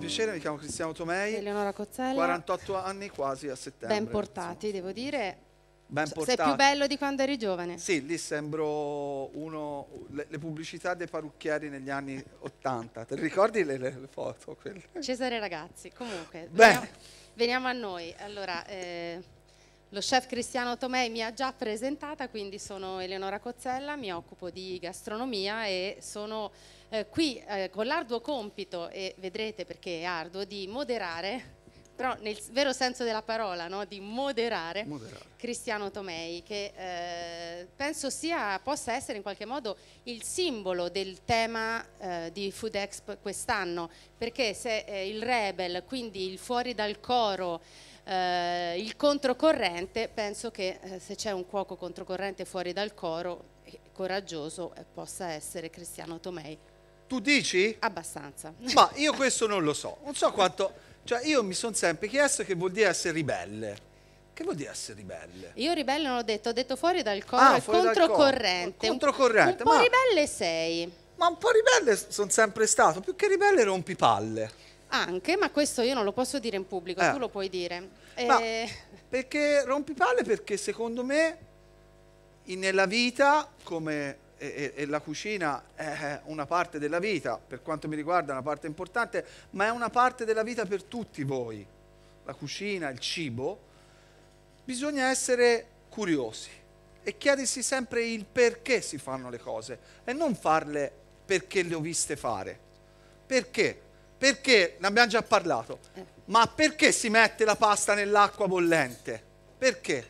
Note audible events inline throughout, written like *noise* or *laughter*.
piacere, mi chiamo Cristiano Tomei. Eleonora Cozzella. 48 anni quasi a settembre. Ben portati, insomma. devo dire. Ben portati. Sei più bello di quando eri giovane. Sì, lì sembro uno. Le, le pubblicità dei parrucchieri negli anni 80. Ti ricordi le, le, le foto? Quelle? Cesare Ragazzi, comunque. Veniamo, veniamo, a noi. Allora. Eh, lo chef Cristiano Tomei mi ha già presentata, quindi sono Eleonora Cozzella, mi occupo di gastronomia e sono eh, qui eh, con l'arduo compito, e vedrete perché è arduo, di moderare però nel vero senso della parola, no? di moderare, moderare, Cristiano Tomei, che eh, penso sia, possa essere in qualche modo il simbolo del tema eh, di Food Exp quest'anno, perché se eh, il rebel, quindi il fuori dal coro, eh, il controcorrente, penso che eh, se c'è un cuoco controcorrente fuori dal coro, eh, coraggioso, possa essere Cristiano Tomei. Tu dici? Abbastanza. Ma *laughs* io questo non lo so. Non so quanto... Cioè io mi sono sempre chiesto che vuol dire essere ribelle. Che vuol dire essere ribelle? Io ribelle non ho detto, ho detto fuori dal coro, ah, controcorrente. Dal coro. Controcorrente. Un, un po' ma... ribelle sei. Ma un po' ribelle sono sempre stato, più che ribelle rompi palle. Anche, ma questo io non lo posso dire in pubblico, eh. tu lo puoi dire. Eh... Perché rompi palle? Perché secondo me nella vita, come e, e, la cucina è una parte della vita, per quanto mi riguarda è una parte importante, ma è una parte della vita per tutti voi. La cucina, il cibo, bisogna essere curiosi e chiedersi sempre il perché si fanno le cose e non farle perché le ho viste fare. Perché? Perché, ne abbiamo già parlato, ma perché si mette la pasta nell'acqua bollente? Perché?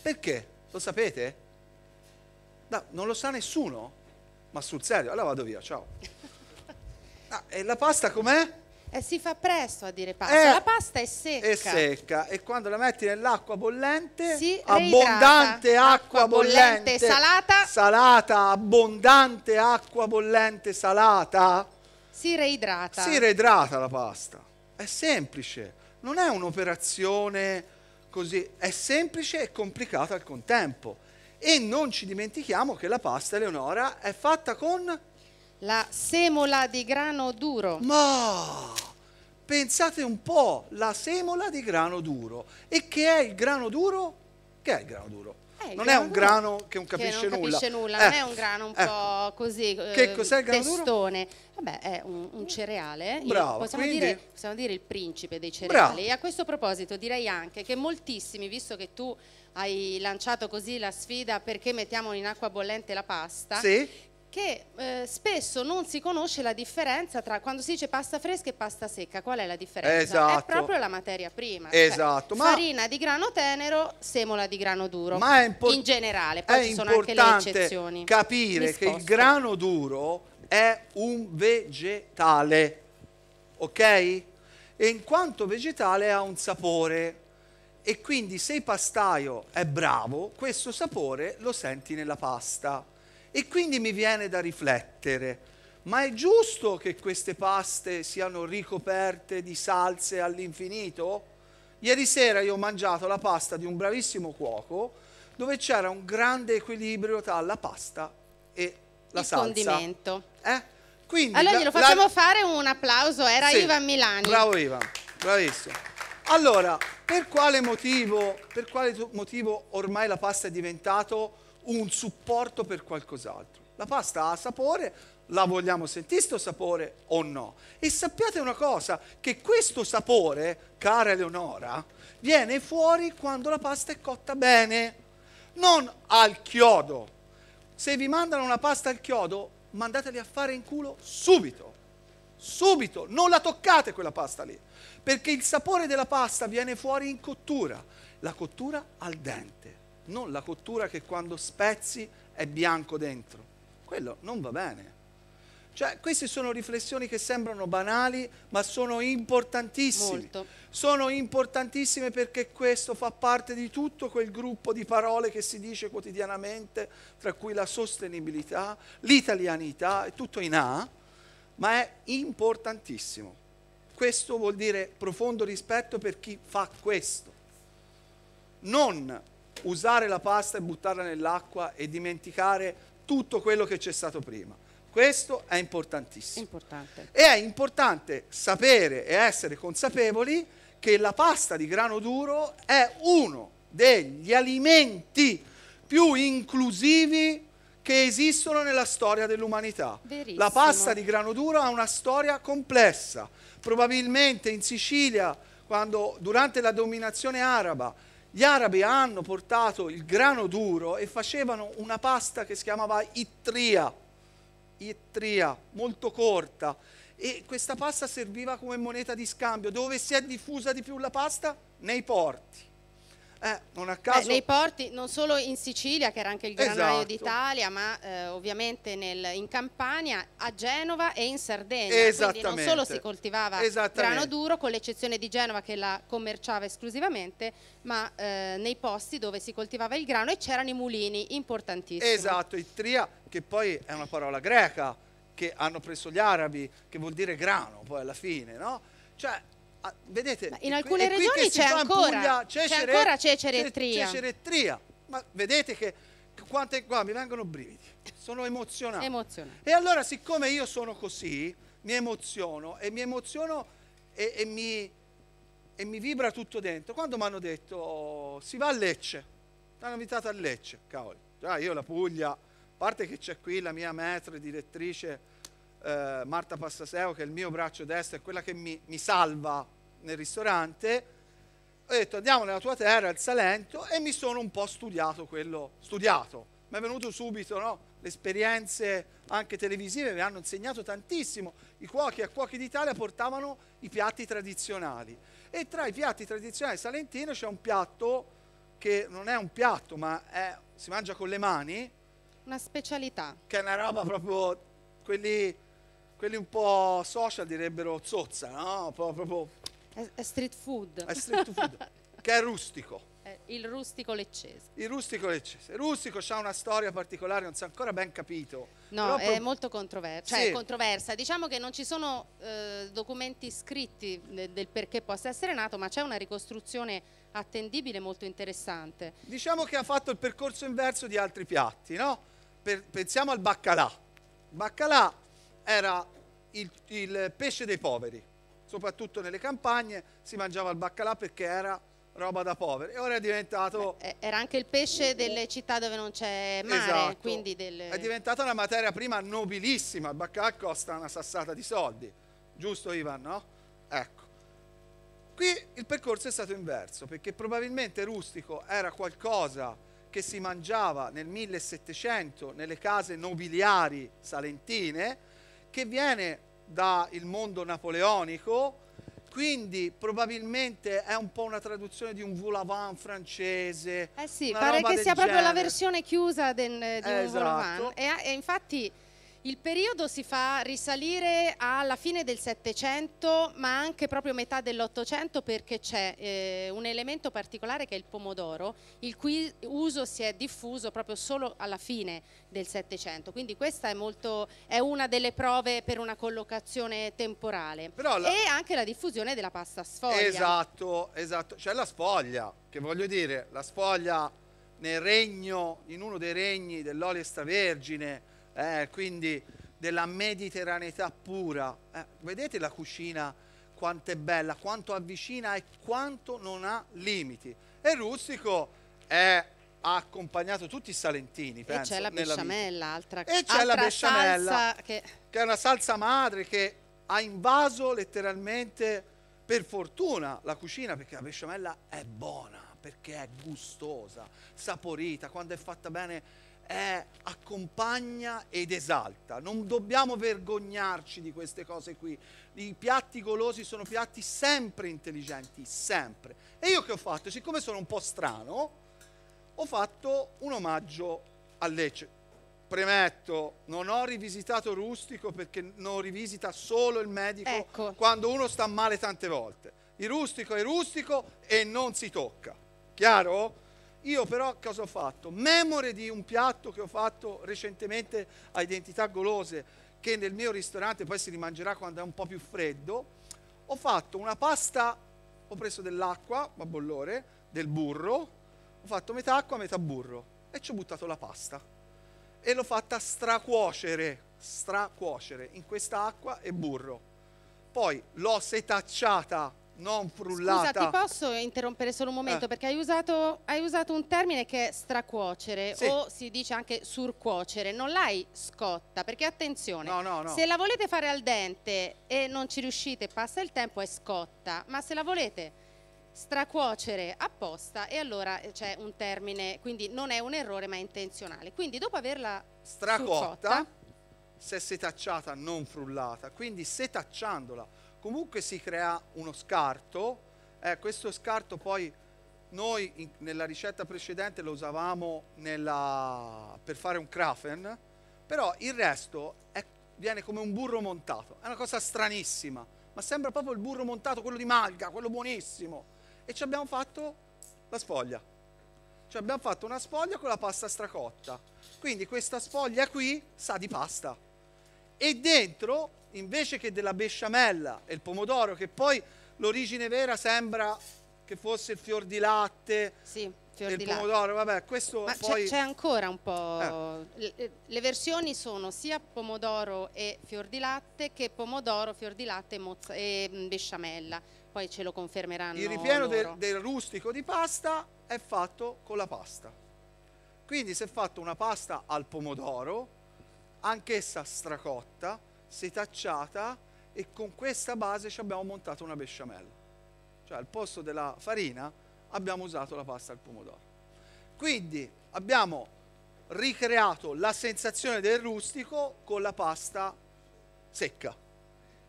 Perché? Lo sapete? No, non lo sa nessuno? Ma sul serio, allora vado via, ciao. No, *laughs* ah, e la pasta com'è? Eh, si fa presto a dire pasta. Eh, la pasta è secca. È secca e quando la metti nell'acqua bollente, si abbondante acqua, acqua bollente, bollente, salata. Salata, abbondante acqua bollente salata. Si reidrata. Si reidrata la pasta. È semplice, non è un'operazione così, è semplice e complicata al contempo. E non ci dimentichiamo che la pasta, Eleonora, è fatta con... La semola di grano duro. Ma pensate un po', la semola di grano duro. E che è il grano duro? Che è il grano duro? Eh, non è un grano che non capisce che non nulla. Capisce nulla. Eh. non è eh, un grano un eh. po' così. Che eh, cos'è il grano testone. Duro? Vabbè, è un, un cereale. Bravo, possiamo, quindi... dire, possiamo, dire, il principe dei cereali. Bravo. E a questo proposito direi anche che moltissimi, visto che tu hai lanciato così la sfida perché mettiamo in acqua bollente la pasta, sì che eh, spesso non si conosce la differenza tra quando si dice pasta fresca e pasta secca, qual è la differenza? Esatto. È proprio la materia prima. Cioè esatto. Cioè, ma farina di grano tenero, semola di grano duro. Ma è in generale, poi è ci sono anche le eccezioni. capire che il grano duro è un vegetale. Ok? E in quanto vegetale ha un sapore e quindi se il pastaio è bravo, questo sapore lo senti nella pasta. E quindi mi viene da riflettere, ma è giusto che queste paste siano ricoperte di salse all'infinito? Ieri sera io ho mangiato la pasta di un bravissimo cuoco dove c'era un grande equilibrio tra la pasta e la Il salsa. condimento. Eh? Quindi allora la, glielo facciamo la... fare un applauso, era sì, Ivan Milani. Bravo Ivan, bravissimo. Allora, per quale, motivo, per quale motivo ormai la pasta è diventata un supporto per qualcos'altro. La pasta ha sapore, la vogliamo sentire questo sapore o no? E sappiate una cosa, che questo sapore, cara Eleonora, viene fuori quando la pasta è cotta bene, non al chiodo. Se vi mandano una pasta al chiodo, mandateli a fare in culo subito. Subito, non la toccate quella pasta lì, perché il sapore della pasta viene fuori in cottura, la cottura al dente non la cottura che quando spezzi è bianco dentro. Quello non va bene. Cioè, queste sono riflessioni che sembrano banali, ma sono importantissime. Molto. Sono importantissime perché questo fa parte di tutto quel gruppo di parole che si dice quotidianamente, tra cui la sostenibilità, l'italianità, è tutto in A, ma è importantissimo. Questo vuol dire profondo rispetto per chi fa questo. Non usare la pasta e buttarla nell'acqua e dimenticare tutto quello che c'è stato prima. Questo è importantissimo. Importante. E è importante sapere e essere consapevoli che la pasta di grano duro è uno degli alimenti più inclusivi che esistono nella storia dell'umanità. Verissimo. La pasta di grano duro ha una storia complessa. Probabilmente in Sicilia, quando, durante la dominazione araba, gli arabi hanno portato il grano duro e facevano una pasta che si chiamava itria, ittria, molto corta. E questa pasta serviva come moneta di scambio. Dove si è diffusa di più la pasta? Nei porti. Eh, Beh, nei porti non solo in Sicilia che era anche il granaio esatto. d'Italia ma eh, ovviamente nel, in Campania a Genova e in Sardegna quindi non solo si coltivava grano duro con l'eccezione di Genova che la commerciava esclusivamente ma eh, nei posti dove si coltivava il grano e c'erano i mulini importantissimi esatto, il tria che poi è una parola greca che hanno preso gli arabi che vuol dire grano poi alla fine no? cioè Ah, vedete, ma in alcune regioni c'è ancora, Cecere, c'è ancora cecerettria. cecerettria. Ma vedete che quante qua mi vengono brividi, sono emozionato. emozionato. E allora siccome io sono così, mi emoziono e mi emoziono e, e, mi, e mi, vibra tutto dentro. Quando mi hanno detto oh, si va a Lecce, ti hanno invitato a Lecce, cavolo, già io la Puglia, a parte che c'è qui la mia maestra direttrice eh, Marta Passaseo che è il mio braccio destro, è quella che mi, mi salva nel ristorante, ho detto andiamo nella tua terra, il Salento, e mi sono un po' studiato quello, studiato. Mi è venuto subito, no? Le esperienze anche televisive mi hanno insegnato tantissimo. I cuochi a Cuochi d'Italia portavano i piatti tradizionali. E tra i piatti tradizionali salentino c'è un piatto che non è un piatto, ma è, si mangia con le mani. Una specialità. Che è una roba proprio, quelli, quelli un po' social direbbero zozza, no? Proprio, proprio è, street food. È street food, che è rustico. *laughs* Il rustico leccese. Il rustico leccese. Il rustico ha una storia particolare, non si è ancora ben capito. No, è molto controversa. Cioè sì. controversa. Diciamo che non ci sono eh, documenti scritti del perché possa essere nato, ma c'è una ricostruzione attendibile molto interessante. Diciamo che ha fatto il percorso inverso di altri piatti, no? Per, pensiamo al baccalà. Il baccalà era il, il pesce dei poveri soprattutto nelle campagne, si mangiava il baccalà perché era roba da poveri e ora è diventato... Eh, era anche il pesce delle città dove non c'è mare, esatto. del... È diventata una materia prima nobilissima, il baccalà costa una sassata di soldi, giusto Ivan, no? Ecco. Qui il percorso è stato inverso, perché probabilmente rustico era qualcosa che si mangiava nel 1700 nelle case nobiliari salentine, che viene dal mondo napoleonico, quindi probabilmente è un po' una traduzione di un volavant francese. Eh sì, pare che sia genere. proprio la versione chiusa del, di eh, un esatto. volavant. E, e infatti il periodo si fa risalire alla fine del Settecento, ma anche proprio metà dell'Ottocento perché c'è eh, un elemento particolare che è il pomodoro, il cui uso si è diffuso proprio solo alla fine del Settecento. Quindi questa è, molto, è, una delle prove per una collocazione temporale. La... E anche la diffusione della pasta sfoglia. Esatto, esatto. C'è la sfoglia, che voglio dire, la sfoglia nel regno, in uno dei regni dell'olio extravergine, eh, quindi della mediterraneità pura. Eh, vedete la cucina quanto è bella, quanto avvicina e quanto non ha limiti. E Rustico è, ha accompagnato tutti i salentini, penso, E c'è la besciamella, altra E c'è la besciamella, che... che è una salsa madre che ha invaso letteralmente, per fortuna, la cucina, perché la besciamella è buona, perché è gustosa, saporita, quando è fatta bene eh, accompagna ed esalta. Non dobbiamo vergognarci di queste cose qui. I piatti golosi sono piatti sempre intelligenti, sempre. E io che ho fatto? Siccome sono un po' strano, ho fatto un omaggio a Lecce. Premetto, non ho rivisitato Rustico perché non rivisita solo il medico ecco. quando uno sta male tante volte. Il rustico è rustico e non si tocca. Chiaro? Io però cosa ho fatto? Memore di un piatto che ho fatto recentemente a Identità Golose, che nel mio ristorante poi si rimangerà quando è un po' più freddo, ho fatto una pasta, ho preso dell'acqua a bollore, del burro, ho fatto metà acqua, metà burro e ci ho buttato la pasta e l'ho fatta stracuocere, stracuocere in questa acqua e burro. Poi l'ho setacciata non frullata. Scusa, ti posso interrompere solo un momento? Eh. Perché hai usato, hai usato, un termine che è stracuocere sì. o si dice anche surcuocere. Non l'hai scotta, perché attenzione, no, no, no. se la volete fare al dente e non ci riuscite, passa il tempo, è scotta. Ma se la volete stracuocere apposta e allora eh, c'è un termine, quindi non è un errore ma è intenzionale. Quindi dopo averla stracotta, surcotta, se setacciata non frullata, quindi setacciandola comunque si crea uno scarto, eh, questo scarto poi noi in, nella ricetta precedente lo usavamo nella, per fare un crafen, però il resto è, viene come un burro montato, è una cosa stranissima, ma sembra proprio il burro montato, quello di Malga, quello buonissimo. E ci abbiamo fatto la sfoglia, ci abbiamo fatto una sfoglia con la pasta stracotta, quindi questa sfoglia qui sa di pasta e dentro invece che della besciamella e il pomodoro, che poi l'origine vera sembra che fosse il fior di latte. Sì. Fior del di pomodoro, latte. vabbè, questo Ma poi... c'è ancora un po'... Eh. Le, le, versioni sono sia pomodoro e fior di latte che pomodoro, fior di latte e, mozza, e mm, besciamella. Poi ce lo confermeranno Il ripieno del, del rustico di pasta è fatto con la pasta. Quindi se è fatta una pasta al pomodoro, anch'essa stracotta, setacciata e con questa base ci abbiamo montato una besciamella. Cioè al posto della farina abbiamo usato la pasta al pomodoro. Quindi abbiamo ricreato la sensazione del rustico con la pasta secca.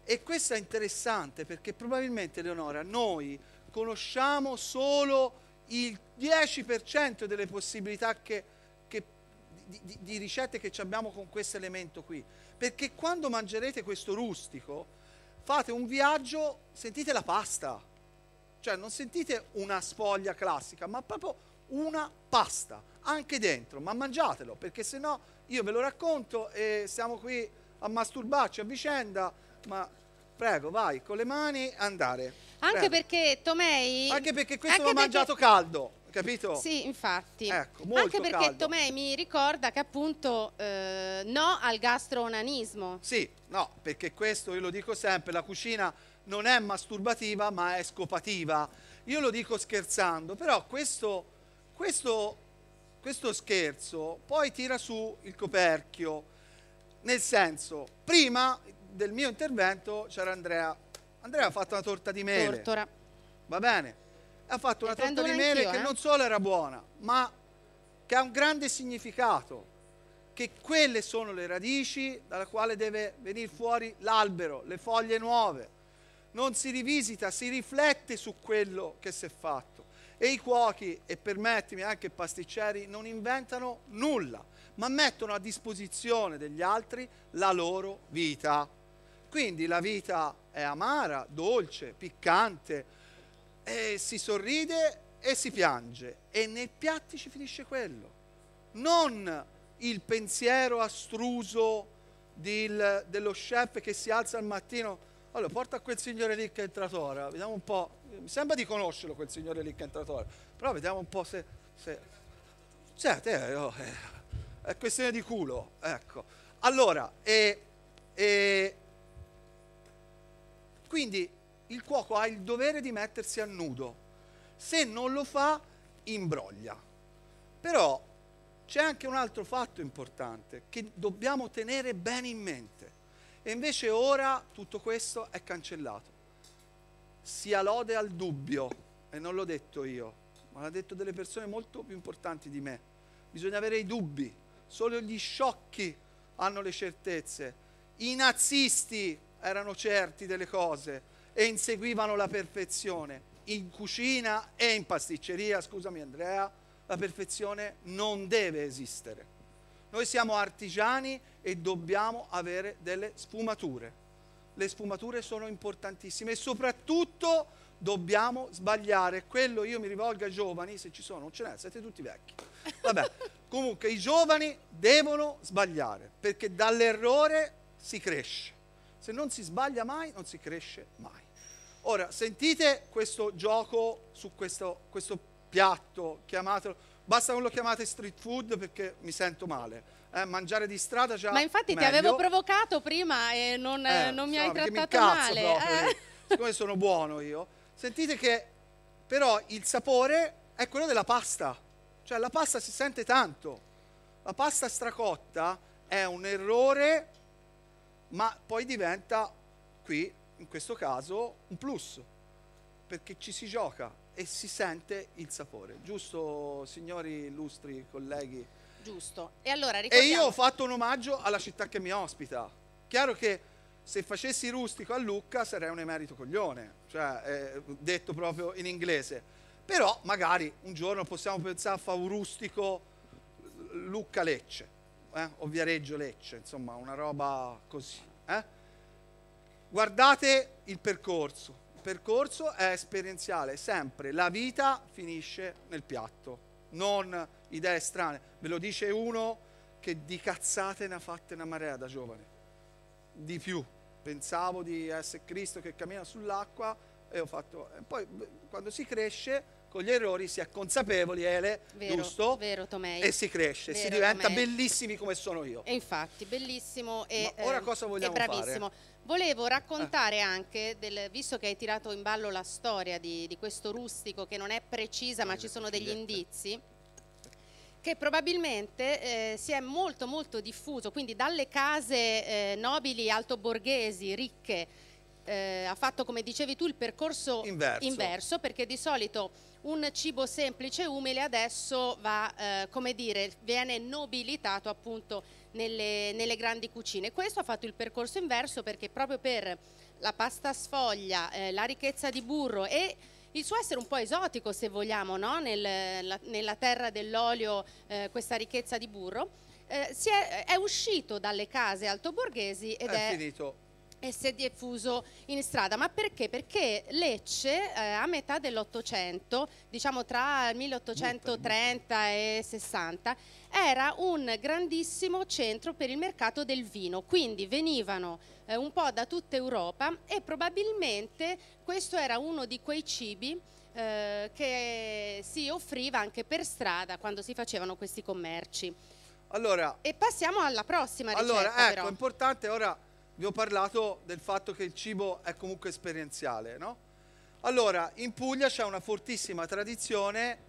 E questo è interessante perché probabilmente, Leonora, noi conosciamo solo il 10% delle possibilità che di, di, ricette che abbiamo con questo elemento qui. Perché quando mangerete questo rustico, fate un viaggio, sentite la pasta. Cioè non sentite una spoglia classica, ma proprio una pasta, anche dentro. Ma mangiatelo, perché se no io ve lo racconto e siamo qui a masturbarci a vicenda, ma prego, vai, con le mani andare. Anche prego. perché Tomei... Anche perché questo anche l'ho perché... mangiato caldo capito? Sì, infatti. Ecco, Anche perché caldo. Tomei mi ricorda che appunto eh, no al gastronanismo. Sì, no, perché questo io lo dico sempre, la cucina non è masturbativa ma è scopativa. Io lo dico scherzando, però questo, questo, questo scherzo poi tira su il coperchio. Nel senso, prima del mio intervento c'era Andrea. Andrea ha fatto una torta di mele. Tortora. Va bene? ha fatto una torta di mele che eh? non solo era buona, ma che ha un grande significato, che quelle sono le radici dalla quale deve venire fuori l'albero, le foglie nuove. Non si rivisita, si riflette su quello che si è fatto. E i cuochi, e permettimi anche i pasticceri, non inventano nulla, ma mettono a disposizione degli altri la loro vita. Quindi la vita è amara, dolce, piccante, e si sorride e si piange e nei piatti ci finisce quello. Non il pensiero astruso del, dello chef che si alza al mattino. Allora, porta quel signore lì che è entrato ora, vediamo un po'. Mi sembra di conoscerlo quel signore lì che è entrato ora, però vediamo un po' se. se... Cioè, te, oh, eh, è questione di culo, ecco. Allora, e, e quindi il cuoco ha il dovere di mettersi a nudo. Se non lo fa, imbroglia. Però c'è anche un altro fatto importante che dobbiamo tenere bene in mente. E invece ora tutto questo è cancellato. Sia lode al dubbio, e non l'ho detto io, ma l'ha detto delle persone molto più importanti di me. Bisogna avere i dubbi, solo gli sciocchi hanno le certezze. I nazisti erano certi delle cose, e inseguivano la perfezione. In cucina e in pasticceria, scusami Andrea, la perfezione non deve esistere. Noi siamo artigiani e dobbiamo avere delle sfumature. Le sfumature sono importantissime e soprattutto dobbiamo sbagliare. Quello io mi rivolgo ai giovani, se ci sono, non ce n'è, siete tutti vecchi. Vabbè, *laughs* comunque i giovani devono sbagliare perché dall'errore si cresce. Se non si sbaglia mai, non si cresce mai. Ora, sentite questo gioco su questo, questo piatto, chiamatelo, basta che lo chiamate street food perché mi sento male. Eh, mangiare di strada già Ma infatti meglio. ti avevo provocato prima e non, eh, non mi no, hai trattato mi male. Proprio, eh. eh. Siccome sono buono io. Sentite che però il sapore è quello della pasta. Cioè la pasta si sente tanto. La pasta stracotta è un errore, ma poi diventa qui in questo caso un plus, perché ci si gioca e si sente il sapore. Giusto, signori illustri colleghi? Giusto. E, allora, ricordiamo... e io ho fatto un omaggio alla città che mi ospita. Chiaro che se facessi rustico a Lucca sarei un emerito coglione, cioè eh, detto proprio in inglese. Però magari un giorno possiamo pensare a fare un rustico Lucca-Lecce, eh? o Viareggio-Lecce, insomma una roba così. Eh? Guardate il percorso. Il percorso è esperienziale, sempre. La vita finisce nel piatto, non idee strane. Ve lo dice uno che di cazzate ne ha fatte una marea da giovane. Di più. Pensavo di essere Cristo che cammina sull'acqua e ho fatto... E poi quando si cresce con gli errori si è consapevoli, Ele, vero, giusto? Vero, Tomei. E si cresce, vero, si diventa Tomei. bellissimi come sono io. E infatti, bellissimo e, Ma ora eh, cosa vogliamo e bravissimo. Fare? Volevo ah. raccontare anche, del, visto che hai tirato in ballo la storia di, di questo rustico che non è precisa ma ci sono degli indizi, che probabilmente eh, si è molto molto diffuso, quindi dalle case eh, nobili, altoborghesi, ricche, eh, ha fatto come dicevi tu il percorso inverso, inverso perché di solito un cibo semplice e umile adesso va, eh, come dire, viene nobilitato appunto nelle, nelle grandi cucine. Questo ha fatto il percorso inverso perché proprio per la pasta sfoglia, eh, la ricchezza di burro e il suo essere un po' esotico se vogliamo no? Nel, la, nella terra dell'olio eh, questa ricchezza di burro eh, è, è, uscito dalle case altoborghesi ed è, è finito e si è diffuso in strada. Ma perché? Perché Lecce eh, a metà dell'Ottocento, diciamo tra il 1830 e 60, era un grandissimo centro per il mercato del vino, quindi venivano eh, un po' da tutta Europa e probabilmente questo era uno di quei cibi eh, che si offriva anche per strada quando si facevano questi commerci. Allora, e passiamo alla prossima ricetta. Allora, ecco, però. importante ora vi ho parlato del fatto che il cibo è comunque esperienziale, no? Allora, in Puglia c'è una fortissima tradizione,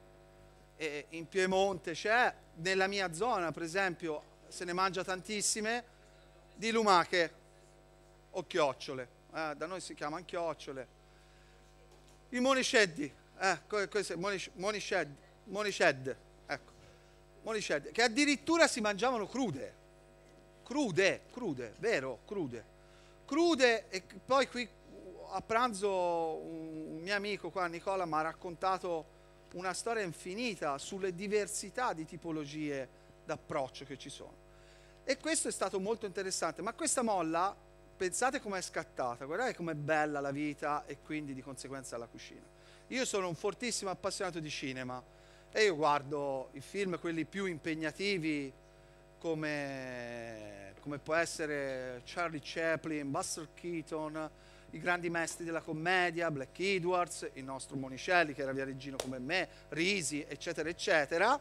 e in Piemonte c'è, nella mia zona per esempio se ne mangia tantissime, di lumache o chiocciole, eh, da noi si chiamano chiocciole. I moniceddi, eh, monisced, monisced, ecco, monisced, che addirittura si mangiavano crude crude, crude, vero, crude. Crude e poi qui uh, a pranzo un mio amico qua, Nicola, mi ha raccontato una storia infinita sulle diversità di tipologie d'approccio che ci sono. E questo è stato molto interessante, ma questa molla, pensate com'è scattata, guardate com'è bella la vita e quindi di conseguenza la cucina. Io sono un fortissimo appassionato di cinema e io guardo i film, quelli più impegnativi, come, come può essere Charlie Chaplin, Buster Keaton, i grandi maestri della commedia, Black Edwards, il nostro Monicelli che era via Regino come me, Risi, eccetera, eccetera,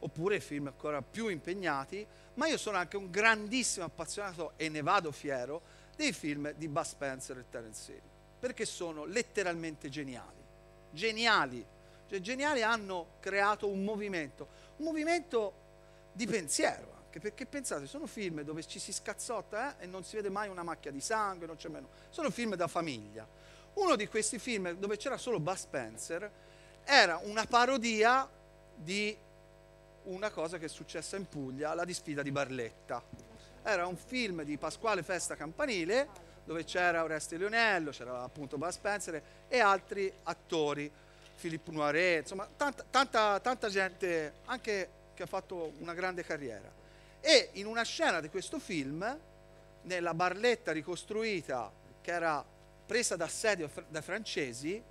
oppure film ancora più impegnati, ma io sono anche un grandissimo appassionato e ne vado fiero dei film di Buzz Spencer e Terence Hill, perché sono letteralmente geniali, geniali, cioè geniali hanno creato un movimento, un movimento di pensiero, che perché pensate, sono film dove ci si scazzotta eh, e non si vede mai una macchia di sangue, non c'è meno. Sono film da famiglia. Uno di questi film dove c'era solo Bud Spencer era una parodia di una cosa che è successa in Puglia, la disfida di Barletta. Era un film di Pasquale Festa Campanile dove c'era Oreste Lionello, c'era appunto Bud Spencer e altri attori, Filippo Noiret, insomma tanta, tanta, tanta gente anche che ha fatto una grande carriera. E in una scena di questo film, nella barletta ricostruita che era presa d'assedio dai francesi,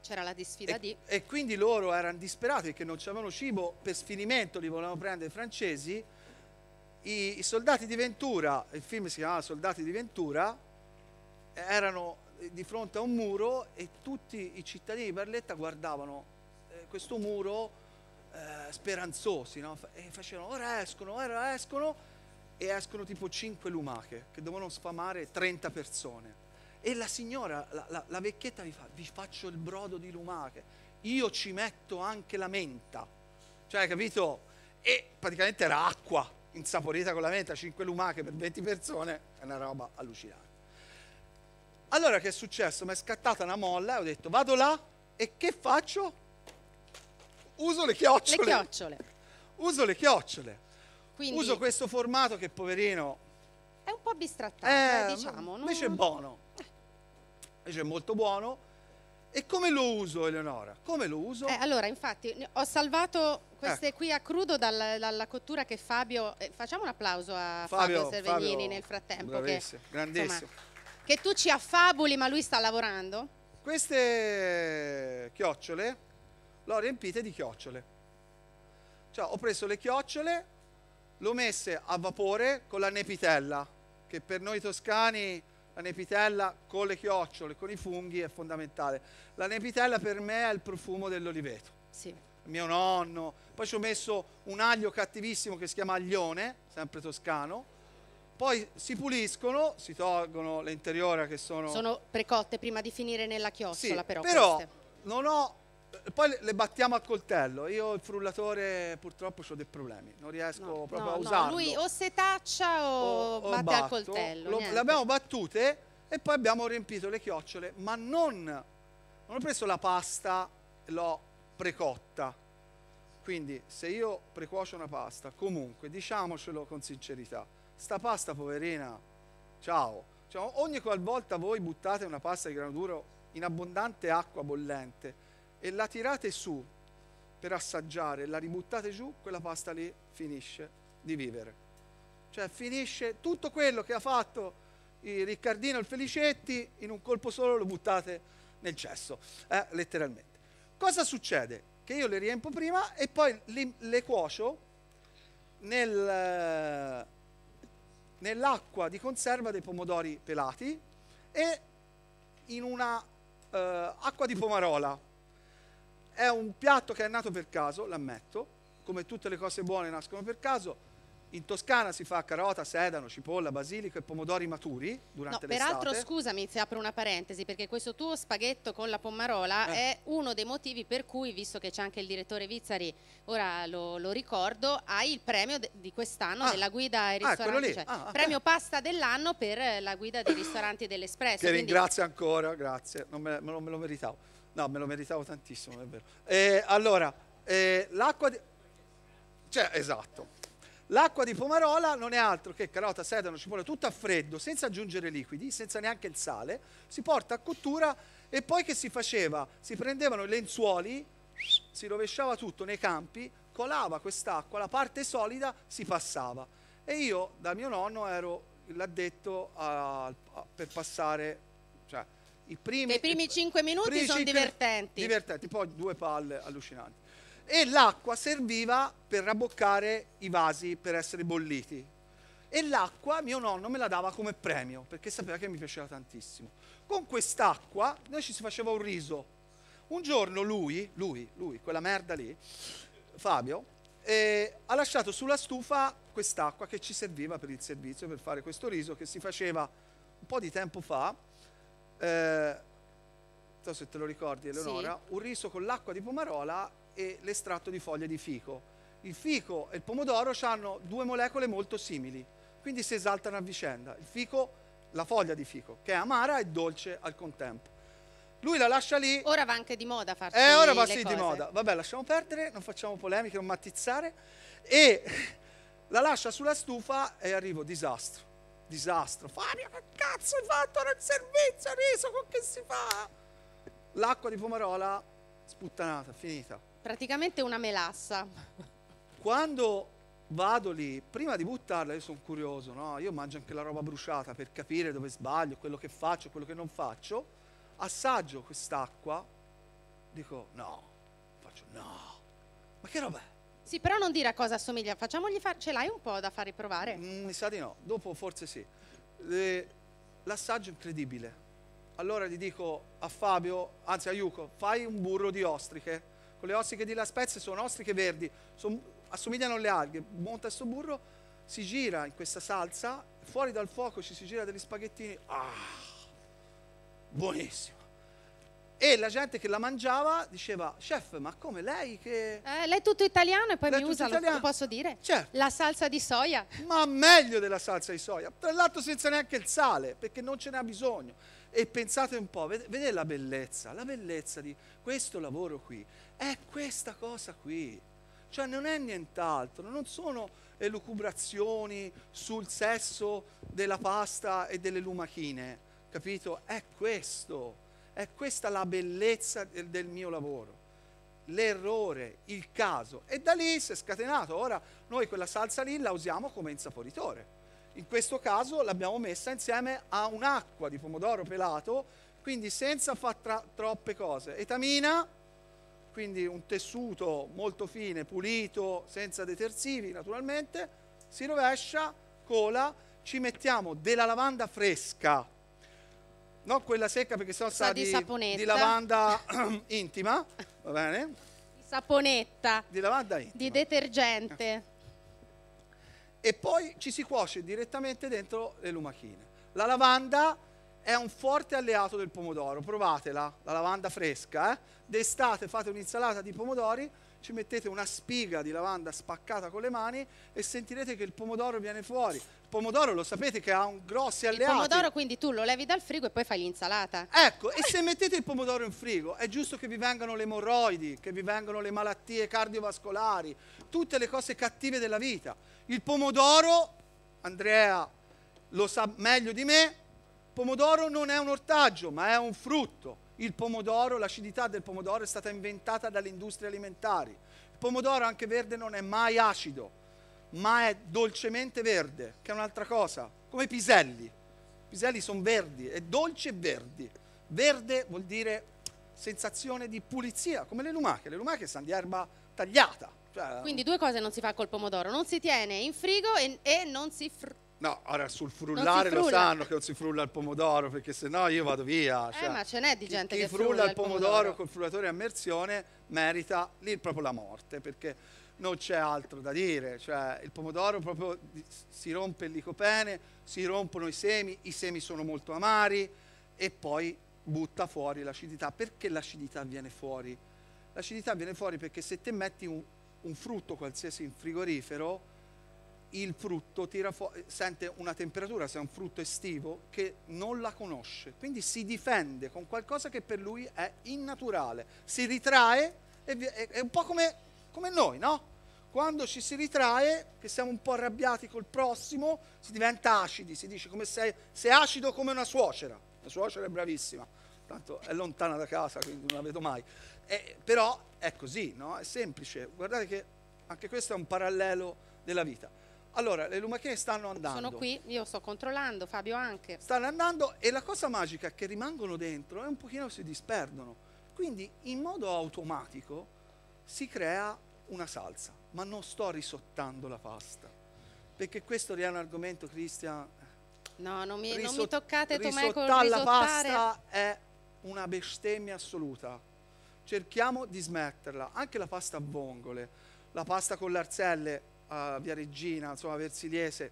c'era la disfida e, di... E quindi loro erano disperati perché non c'avevano cibo, per sfinimento li volevano prendere i francesi. I, I, soldati di Ventura, il film si chiamava Soldati di Ventura, erano eh, di fronte a un muro e tutti i cittadini di Barletta guardavano eh, questo muro eh, speranzosi, no? E facevano, ora escono, ora escono, e escono tipo cinque lumache che devono sfamare 30 persone. E la signora, la, la, la vecchietta mi fa, vi faccio il brodo di lumache, io ci metto anche la menta. Cioè, capito? E praticamente era acqua insaporita con la menta, cinque lumache per 20 persone, è una roba allucinante. Allora che è successo? Mi è scattata una molla e ho detto vado là e che faccio? uso le chiocciole. Le chiocciole. Uso le chiocciole. Quindi, uso questo formato che poverino... È un po' bistrattato, eh, eh diciamo. Non... Invece è buono. Invece è molto buono. E come lo uso, Eleonora? Come lo uso? Eh, allora, infatti, ho salvato queste ecco. qui a crudo dal, dalla cottura che Fabio... Eh, facciamo un applauso a Fabio, Fabio Servegnini Fabio, nel frattempo. Bravissimo, che, grandissimo. Insomma, che tu ci affabuli, ma lui sta lavorando. Queste chiocciole l'ho riempite di chiocciole. Cioè ho preso le chiocciole, le ho messe a vapore con la nepitella, che per noi toscani la nepitella con le chiocciole, con i funghi è fondamentale. La nepitella per me è il profumo dell'oliveto. Sì. Mio nonno. Poi ci ho messo un aglio cattivissimo che si chiama aglione, sempre toscano. Poi si puliscono, si tolgono l'interiore che sono... Sono precotte prima di finire nella chiocciola sì, però. Però queste. non ho eh, poi le battiamo a coltello. Io il frullatore purtroppo ho dei problemi, non riesco no, proprio no, a usarlo. No, lui o setaccia o, o, batte batto, a coltello. Lo, le abbiamo battute e poi abbiamo riempito le chiocciole, ma non, non ho preso la pasta e l'ho precotta. Quindi se io precuocio una pasta, comunque diciamocelo con sincerità, sta pasta poverina, ciao. Cioè, ogni qualvolta voi buttate una pasta di grano duro in abbondante acqua bollente, e la tirate su per assaggiare, la ributtate giù, quella pasta lì finisce di vivere. Cioè finisce tutto quello che ha fatto il Riccardino e il Felicetti, in un colpo solo lo buttate nel cesso, eh, letteralmente. Cosa succede? Che io le riempo prima e poi le, le cuocio nel, nell'acqua di conserva dei pomodori pelati e in una eh, acqua di pomarola è un piatto che è nato per caso, l'ammetto, come tutte le cose buone nascono per caso. In Toscana si fa carota, sedano, cipolla, basilico e pomodori maturi durante no, l'estate. Peraltro, scusami se apro una parentesi, perché questo tuo spaghetto con la pomarola eh. è uno dei motivi per cui, visto che c'è anche il direttore Vizzari, ora lo, lo ricordo, hai il premio di quest'anno ah. della guida ai ah, ristoranti, cioè, ah, cioè ah, premio pasta dell'anno per la guida dei ristoranti dell'Espresso. Che quindi... ringrazio ancora, grazie, non me, me, me lo meritavo. No, me lo meritavo tantissimo, è vero. Eh, allora, eh, l'acqua di... Cioè, esatto. L'acqua di pomarola non è altro che carota, sedano, cipolla, tutto a freddo, senza aggiungere liquidi, senza neanche il sale, si porta a cottura e poi che si faceva? Si prendevano i lenzuoli, si rovesciava tutto nei campi, colava quest'acqua, la parte solida si passava. E io da mio nonno ero l'addetto a, a, per passare i primi, I primi 5 minuti primi sono 5 divertenti. Divertenti, poi due palle allucinanti. E l'acqua serviva per rabboccare i vasi per essere bolliti. E l'acqua mio nonno me la dava come premio perché sapeva che mi piaceva tantissimo. Con quest'acqua noi ci si faceva un riso. Un giorno lui, lui, lui, quella merda lì, Fabio, eh, ha lasciato sulla stufa quest'acqua che ci serviva per il servizio, per fare questo riso che si faceva un po' di tempo fa eh, non so se te lo ricordi Eleonora, sì. un riso con l'acqua di pomarola e l'estratto di foglie di fico. Il fico e il pomodoro hanno due molecole molto simili, quindi si esaltano a vicenda. Il fico, la foglia di fico, che è amara e dolce al contempo. Lui la lascia lì. Ora va anche di moda farci Eh, ora va sì cose. di moda. Vabbè, lasciamo perdere, non facciamo polemiche, non mattizzare. E *laughs* la lascia sulla stufa e arrivo disastro disastro. Fabio, che cazzo hai fatto nel servizio? Riso, con che si fa? L'acqua di pomarola sputtanata, finita. Praticamente una melassa. Quando vado lì, prima di buttarla, io sono curioso, no? Io mangio anche la roba bruciata per capire dove sbaglio, quello che faccio, quello che non faccio. Assaggio quest'acqua, dico no, faccio no, ma che roba è? Sì, però non dire a cosa assomiglia, facciamogli far... ce l'hai un po' da far riprovare? Mm, mi sa di no, dopo forse sì. Eh, l'assaggio è incredibile. Allora gli dico a Fabio, anzi a Iuco, fai un burro di ostriche. Con le ostriche di La Spezia sono ostriche verdi, son, assomigliano alle alghe. Monta questo burro, si gira in questa salsa, fuori dal fuoco ci si gira degli spaghettini. Ah, buonissimo. E la gente che la mangiava diceva, chef, ma come lei che... Eh, lei è tutto italiano e poi lei mi usa, italiano. lo posso dire? Certo. La salsa di soia. Ma meglio della salsa di soia, tra l'altro senza neanche il sale, perché non ce n'ha bisogno. E pensate un po', vedete, vedete la bellezza, la bellezza di questo lavoro qui, è questa cosa qui. Cioè non è nient'altro, non sono elucubrazioni sul sesso della pasta e delle lumachine, capito? È questo. È questa la bellezza del, del mio lavoro, l'errore, il caso. E da lì si è scatenato. Ora noi quella salsa lì la usiamo come insaporitore. In questo caso l'abbiamo messa insieme a un'acqua di pomodoro pelato, quindi senza fare troppe cose. Etamina, quindi un tessuto molto fine, pulito, senza detersivi naturalmente, si rovescia, cola, ci mettiamo della lavanda fresca, non quella secca perché sennò sa, sa di, di, di lavanda *coughs* intima, va bene? Di saponetta. Di lavanda intima. Di detergente. Eh. E poi ci si cuoce direttamente dentro le lumachine. La lavanda è un forte alleato del pomodoro, provatela, la lavanda fresca. Eh? D'estate fate un'insalata di pomodori ci mettete una spiga di lavanda spaccata con le mani e sentirete che il pomodoro viene fuori. Il pomodoro lo sapete che ha un grossi alleati. Il pomodoro quindi tu lo levi dal frigo e poi fai l'insalata. Ecco, e se mettete il pomodoro in frigo è giusto che vi vengano le emorroidi, che vi vengano le malattie cardiovascolari, tutte le cose cattive della vita. Il pomodoro, Andrea lo sa meglio di me, pomodoro non è un ortaggio, ma è un frutto il pomodoro, l'acidità del pomodoro è stata inventata dalle industrie alimentari. Il pomodoro anche verde non è mai acido, ma è dolcemente verde, che è un'altra cosa, come i piselli. I piselli sono verdi, è dolce e verdi. Verde vuol dire sensazione di pulizia, come le lumache. Le lumache sono di erba tagliata. Cioè, Quindi due cose non si fa col pomodoro, non si tiene in frigo e, e non si... frutta. No, ora sul frullare lo sanno che non si frulla il pomodoro perché sennò io vado via. Eh, cioè, ma ce n'è di gente chi, che frulla, frulla il pomodoro, pomodoro col frullatore a immersione merita lì proprio la morte perché non c'è altro da dire. Cioè, il pomodoro proprio si rompe il licopene, si rompono i semi, i semi sono molto amari e poi butta fuori l'acidità. Perché l'acidità viene fuori? L'acidità viene fuori perché se te metti un, un frutto qualsiasi in frigorifero il frutto tira sente una temperatura, se è un frutto estivo, che non la conosce. Quindi si difende con qualcosa che per lui è innaturale. Si ritrae, e, è un po' come, come noi, no? Quando ci si ritrae, che siamo un po' arrabbiati col prossimo, si diventa acidi, si dice come sei, sei acido come una suocera. La suocera è bravissima, tanto è lontana da casa, quindi non la vedo mai. Eh, però è così, no? È semplice. Guardate che anche questo è un parallelo della vita allora, le lumache stanno andando. Sono qui, io sto controllando, Fabio anche. Stanno andando e la cosa magica è che rimangono dentro e un pochino si disperdono. Quindi in modo automatico si crea una salsa, ma non sto risottando la pasta. Perché questo è un argomento, Cristian. No, non mi, non mi toccate Tommaso con risottare. la pasta è una bestemmia assoluta. Cerchiamo di smetterla. Anche la pasta a vongole, la pasta con l'arzelle, a Via Reggina, insomma Versiliese,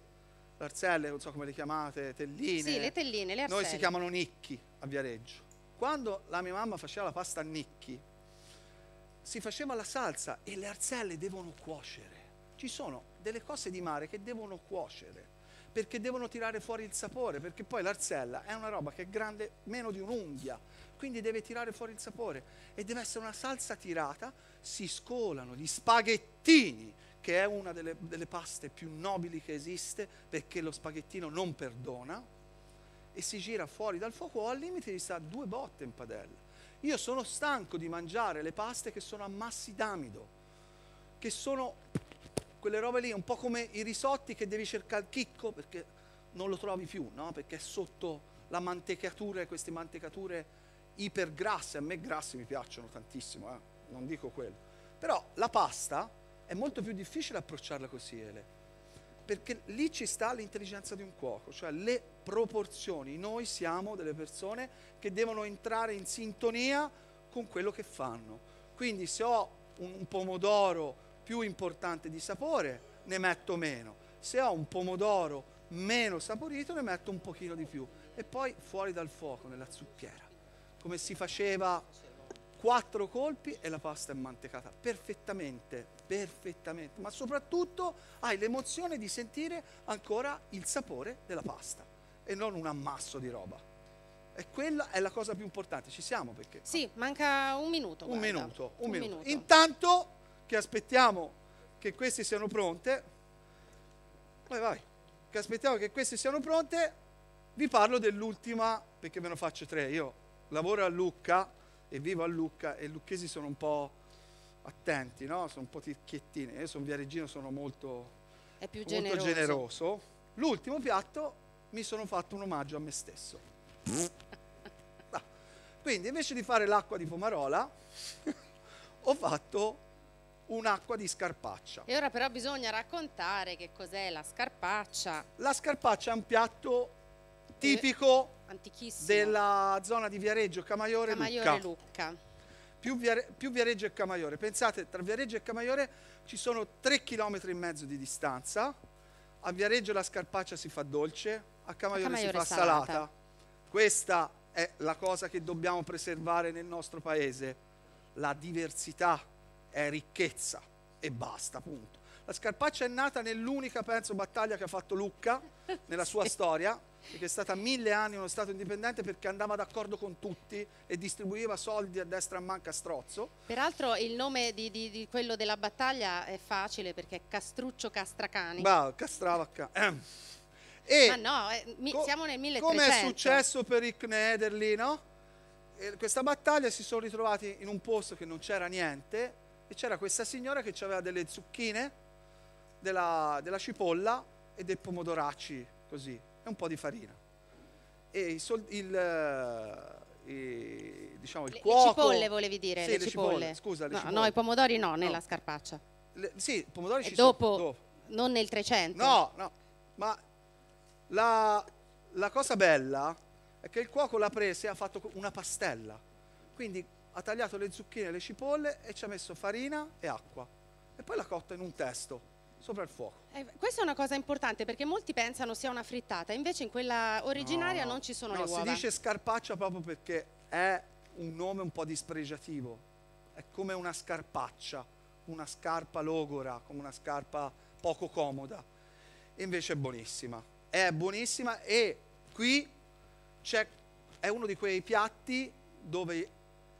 Larzelle, non so come le chiamate, telline. Sì, le telline, le arselle. Noi si chiamano nicchi a Viareggio. Quando la mia mamma faceva la pasta a nicchi, si faceva la salsa e le arzelle devono cuocere. Ci sono delle cose di mare che devono cuocere perché devono tirare fuori il sapore, perché poi l'arzella è una roba che è grande meno di un'unghia, quindi deve tirare fuori il sapore e deve essere una salsa tirata, si scolano gli spaghettini che è una delle, delle paste più nobili che esiste perché lo spaghettino non perdona e si gira fuori dal fuoco o al limite gli sta due botte in padella. Io sono stanco di mangiare le paste che sono a massi d'amido, che sono quelle robe lì, un po' come i risotti che devi cercare il chicco perché non lo trovi più, no? Perché è sotto la mantecatura, e queste mantecature ipergrasse, a me grassi mi piacciono tantissimo, eh? non dico quello. Però la pasta è molto più difficile approcciarla così, Ele, perché lì ci sta l'intelligenza di un cuoco, cioè le proporzioni. Noi siamo delle persone che devono entrare in sintonia con quello che fanno. Quindi se ho un pomodoro più importante di sapore, ne metto meno. Se ho un pomodoro meno saporito, ne metto un pochino di più. E poi fuori dal fuoco, nella zucchiera, come si faceva quattro colpi e la pasta è mantecata perfettamente, perfettamente, ma soprattutto hai l'emozione di sentire ancora il sapore della pasta e non un ammasso di roba. E quella è la cosa più importante, ci siamo perché? Sì, manca un minuto. Un, minuto, un, un minuto. minuto. Intanto che aspettiamo che queste siano pronte, vai vai, che aspettiamo che queste siano pronte, vi parlo dell'ultima, perché me ne faccio tre, io lavoro a Lucca, e vivo a Lucca e i lucchesi sono un po' attenti, no? sono un po' ticchettini. Io sono via Regino, sono molto, molto generoso. generoso. L'ultimo piatto mi sono fatto un omaggio a me stesso. *laughs* Ah, quindi invece di fare l'acqua di pomarola, *laughs* ho fatto un'acqua di scarpaccia. E ora però bisogna raccontare che cos'è la scarpaccia. La scarpaccia è un piatto eh, tipico della zona di Viareggio, Camaiore, e Lucca. Lucca. Più, Viare, più, Viareggio e Camaiore. Pensate, tra Viareggio e Camaiore ci sono 3 km e mezzo di distanza. A Viareggio la scarpaccia si fa dolce, a Camaiore, a Camaiore si fa salata. salata. Questa è la cosa che dobbiamo preservare nel nostro paese. La diversità è ricchezza e basta, punto. La Scarpaccia è nata nell'unica, penso, battaglia che ha fatto Lucca nella sua *laughs* sì. storia, che è stata mille anni uno Stato indipendente perché andava d'accordo con tutti e distribuiva soldi a destra e a manca strozzo. Peraltro il nome di, di, di, quello della battaglia è facile perché è Castruccio Castracani. Bah, castravacca. cani. Eh. Ma no, eh, mi, siamo nel 1300. Come è successo per i Knederli, no? E questa battaglia si sono ritrovati in un posto che non c'era niente e c'era questa signora che aveva delle zucchine della, della cipolla e dei pomodoracci, così, e un po' di farina. E il, eh, il diciamo, il le, cuoco. Le cipolle volevi dire, sì, le, le cipolle. cipolle. Scusa, le no, cipolle. no, i pomodori no, nella no. scarpaccia. Le, sì, i pomodori e ci dopo, sono. Dopo, non nel 300. No, no, ma la, la, cosa bella è che il cuoco l'ha presa e ha fatto una pastella. Quindi ha tagliato le zucchine e le cipolle e ci ha messo farina e acqua. E poi l'ha cotta in un testo sopra il fuoco. Eh, questa è una cosa importante perché molti pensano sia una frittata, invece in quella originaria no, non ci sono no, le uova. si dice scarpaccia proprio perché è un nome un po' dispregiativo, è come una scarpaccia, una scarpa logora, come una scarpa poco comoda, invece è buonissima, è buonissima e qui è uno di quei piatti dove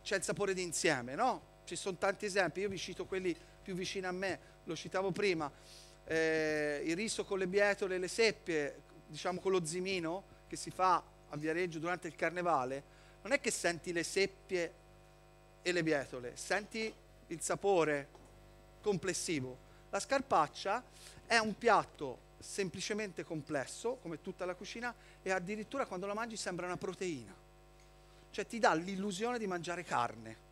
c'è il sapore d'insieme, no? Ci sono tanti esempi, io vi cito quelli più vicini a me, lo citavo prima, eh, il riso con le bietole e le seppie, diciamo con lo zimino che si fa a Viareggio durante il carnevale, non è che senti le seppie e le bietole, senti il sapore complessivo. La scarpaccia è un piatto semplicemente complesso, come tutta la cucina, e addirittura quando la mangi sembra una proteina. Cioè ti dà l'illusione di mangiare carne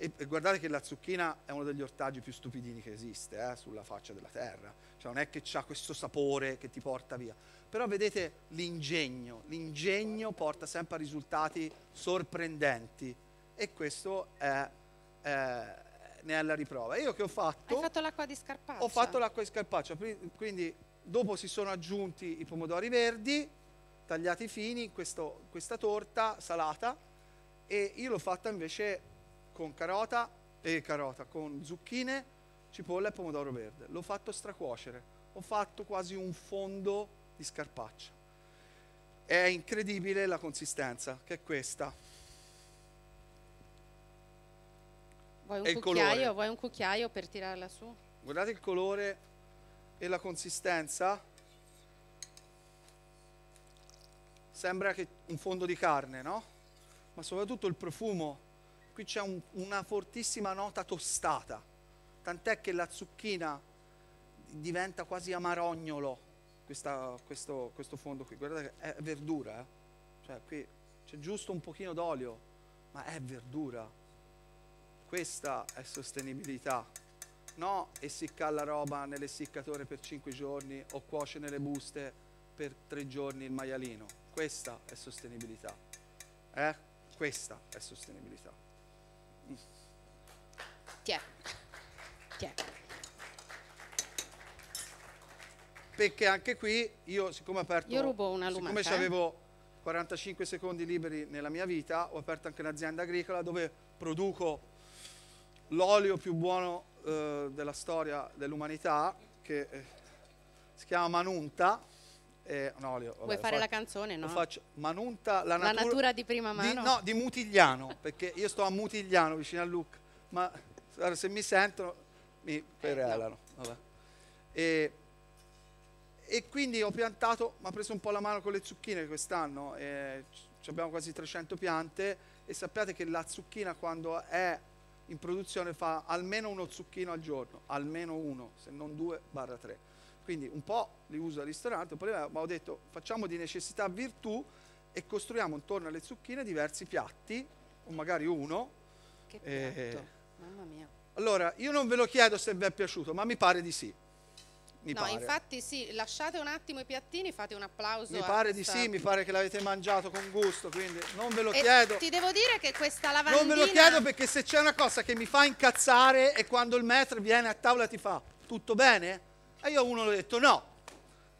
e guardate che la zucchina è uno degli ortaggi più stupidini che esiste eh, sulla faccia della terra, cioè non è che ha questo sapore che ti porta via, però vedete l'ingegno, l'ingegno porta sempre a risultati sorprendenti e questo è, è, ne è la riprova. Io che ho fatto... Ho fatto l'acqua di scarpaccia. Ho fatto l'acqua di scarpaccia, quindi dopo si sono aggiunti i pomodori verdi, tagliati fini, questo, questa torta salata e io l'ho fatta invece con carota e carota, con zucchine, cipolla e pomodoro verde. L'ho fatto stracuocere. Ho fatto quasi un fondo di scarpaccia. È incredibile la consistenza, che è questa. Vuoi un, e cucchiaio, vuoi un cucchiaio per tirarla su? Guardate il colore e la consistenza. Sembra che un fondo di carne, no? Ma soprattutto il profumo qui c'è un, una fortissima nota tostata, tant'è che la zucchina diventa quasi amarognolo, questa, questo, questo, fondo qui, guardate, è verdura, eh? cioè qui c'è giusto un pochino d'olio, ma è verdura. Questa è sostenibilità. No, essicca la roba nell'essiccatore per 5 giorni o cuoce nelle buste per 3 giorni il maialino. Questa è sostenibilità. Eh? Questa è sostenibilità. Tiè. Tiè. Perché anche qui io, siccome ho aperto. Io rubo una lumata. Siccome eh. avevo 45 secondi liberi nella mia vita, ho aperto anche un'azienda agricola dove produco l'olio più buono eh, della storia dell'umanità, che eh, si chiama Manunta eh, no, vabbè, Vuoi fare faccio, la canzone, no? Faccio, Manunta, la natura, la natura di prima mano? Di, no, di Mutigliano, perché io sto a Mutigliano, vicino a Luca, ma se mi sentono mi perelano. Eh, e, e, quindi ho piantato, mi ha preso un po' la mano con le zucchine quest'anno, eh, abbiamo quasi 300 piante e sappiate che la zucchina quando è in produzione fa almeno uno zucchino al giorno, almeno uno, se non due, barra tre. Quindi un po' li uso al ristorante, un po' li avevo, ma ho detto facciamo di necessità virtù e costruiamo intorno alle zucchine diversi piatti, o magari uno. Che eh, piatto, eh, mamma mia. Allora, io non ve lo chiedo se vi è piaciuto, ma mi pare di sì. Mi no, pare. infatti sì, lasciate un attimo i piattini, fate un applauso. Mi pare di sì, mi pare che l'avete mangiato con gusto, quindi non ve lo e chiedo. Ti devo dire che questa lavandina... Non ve lo chiedo perché se c'è una cosa che mi fa incazzare è quando il maestro viene a tavola e ti fa tutto bene? E io a uno ho detto no.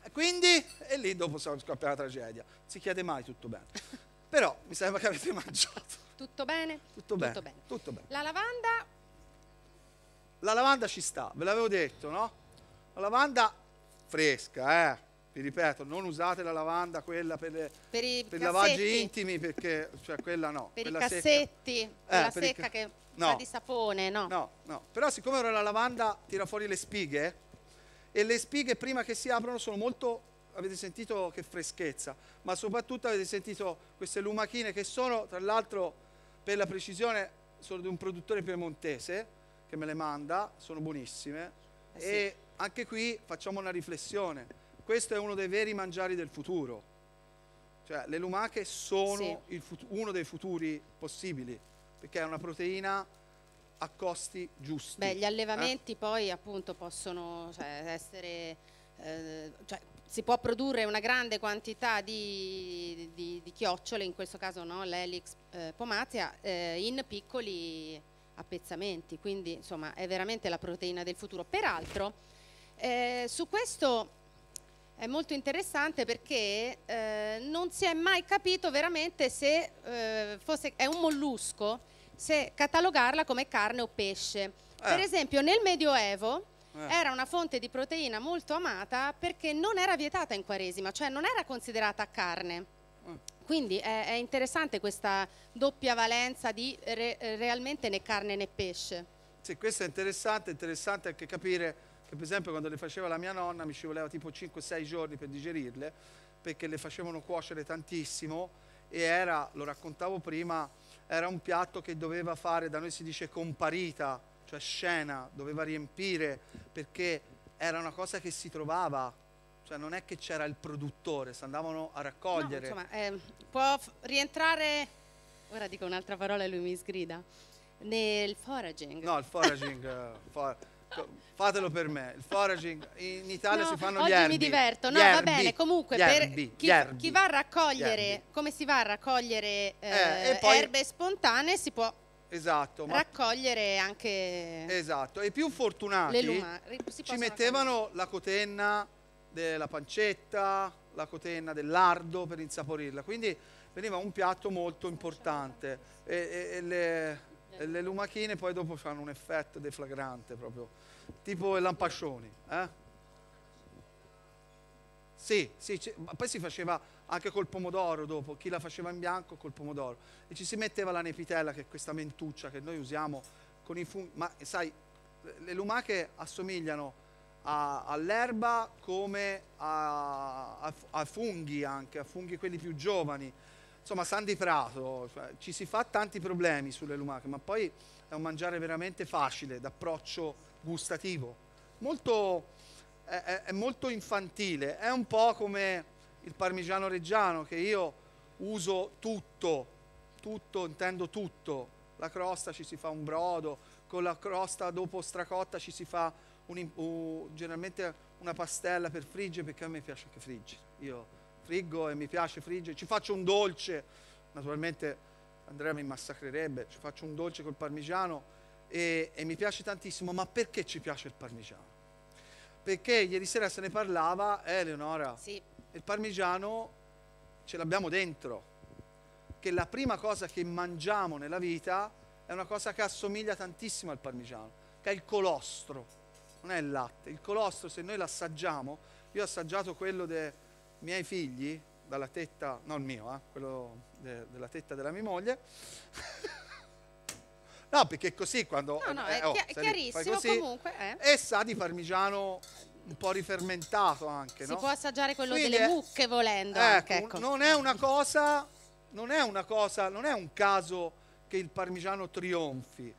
E quindi, e lì dopo scoppia la tragedia. si chiede mai tutto bene. *laughs* Però mi sembra che avete mangiato. Tutto bene? Tutto, tutto bene. Tutto bene. La lavanda? La lavanda ci sta, ve l'avevo detto, no? La lavanda fresca, eh? Vi ripeto, non usate la lavanda quella per, le, per i per lavaggi intimi, perché cioè, quella no. Per quella eh, i cassetti, secca. quella eh, secca ca che no. fa di sapone, no? No, no. Però siccome ora la lavanda tira fuori le spighe, e le spighe prima che si aprono sono molto, avete sentito che freschezza, ma soprattutto avete sentito queste lumachine che sono, tra l'altro per la precisione, sono di un produttore piemontese che me le manda, sono buonissime eh sì. e anche qui facciamo una riflessione, questo è uno dei veri mangiari del futuro. Cioè, le lumache sono sì. uno dei futuri possibili, perché è una proteina a costi giusti. Beh, gli eh? allevamenti eh? poi appunto possono cioè, essere... Eh, cioè, si può produrre una grande quantità di, di, di chiocciole, in questo caso no, l'elix eh, pomazia, eh, in piccoli appezzamenti, quindi insomma è veramente la proteina del futuro. Peraltro eh, su questo è molto interessante perché eh, non si è mai capito veramente se eh, fosse, è un mollusco se catalogarla come carne o pesce. Eh. Per esempio nel Medioevo eh. era una fonte di proteina molto amata perché non era vietata in Quaresima, cioè non era considerata carne. Eh. Quindi è, è, interessante questa doppia valenza di re, realmente né carne né pesce. Sì, questo è interessante, interessante anche capire che per esempio quando le faceva la mia nonna mi ci voleva tipo 5-6 giorni per digerirle perché le facevano cuocere tantissimo e era, lo raccontavo prima, era un piatto che doveva fare, da noi si dice comparita, cioè scena, doveva riempire, perché era una cosa che si trovava, cioè non è che c'era il produttore, si andavano a raccogliere. No, insomma, eh, può rientrare, ora dico un'altra parola e lui mi sgrida, nel foraging. No, il foraging, eh, for Fatelo per me, il foraging in Italia no, si fanno gli erbi. Oggi mi diverto, no, erbi, va bene, comunque erbi, per chi, chi, va a raccogliere, come si va a raccogliere eh, eh, poi, erbe spontanee si può esatto, raccogliere anche Esatto, e più fortunati luma, ci mettevano raccogliere. la cotenna della pancetta, la cotenna del lardo per insaporirla, quindi veniva un piatto molto importante e, e, e le, eh, le lumachine poi dopo fanno un effetto deflagrante proprio, tipo i lampascioni. Eh? Sì, sì poi si faceva anche col pomodoro dopo, chi la faceva in bianco col pomodoro. E ci si metteva la nepitella, che è questa mentuccia che noi usiamo con i funghi. Ma sai, le lumache assomigliano all'erba come a, a, a, funghi anche, a funghi quelli più giovani insomma, San di Prato, cioè, ci si fa tanti problemi sulle lumache, ma poi è un mangiare veramente facile, d'approccio gustativo. Molto, è, è molto infantile, è un po' come il parmigiano reggiano che io uso tutto, tutto, intendo tutto. La crosta ci si fa un brodo, con la crosta dopo stracotta ci si fa un, uh, generalmente una pastella per friggere perché a me piace anche friggere. Io friggo e mi piace friggere, ci faccio un dolce, naturalmente Andrea mi massacrerebbe, ci faccio un dolce col parmigiano e, e mi piace tantissimo, ma perché ci piace il parmigiano? Perché ieri sera se ne parlava, eh Eleonora, sì. il parmigiano ce l'abbiamo dentro, che la prima cosa che mangiamo nella vita è una cosa che assomiglia tantissimo al parmigiano, che è il colostro, non è il latte, il colostro se noi l'assaggiamo, io ho assaggiato quello de, miei figli, dalla tetta, non mio, eh, quello de, della tetta della mia moglie, *laughs* no perché così quando... No, no, eh, è oh, chiar chiarissimo così, comunque. Eh. E sa di parmigiano un po' rifermentato anche. Si no? può assaggiare quello Quindi delle mucche volendo. Ecco, ecco. Non è una cosa, non è una cosa, non è un caso che il parmigiano trionfi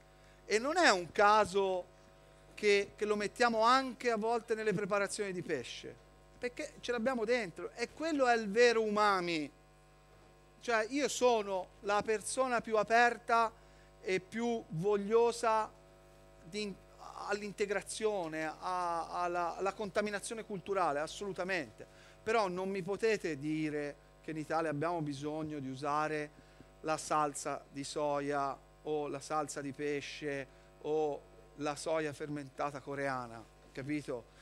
e non è un caso che, che lo mettiamo anche a volte nelle preparazioni di pesce perché ce l'abbiamo dentro e quello è il vero umami. Cioè io sono la persona più aperta e più vogliosa di, all'integrazione, a, alla, alla contaminazione culturale, assolutamente. Però non mi potete dire che in Italia abbiamo bisogno di usare la salsa di soia o la salsa di pesce o la soia fermentata coreana, capito?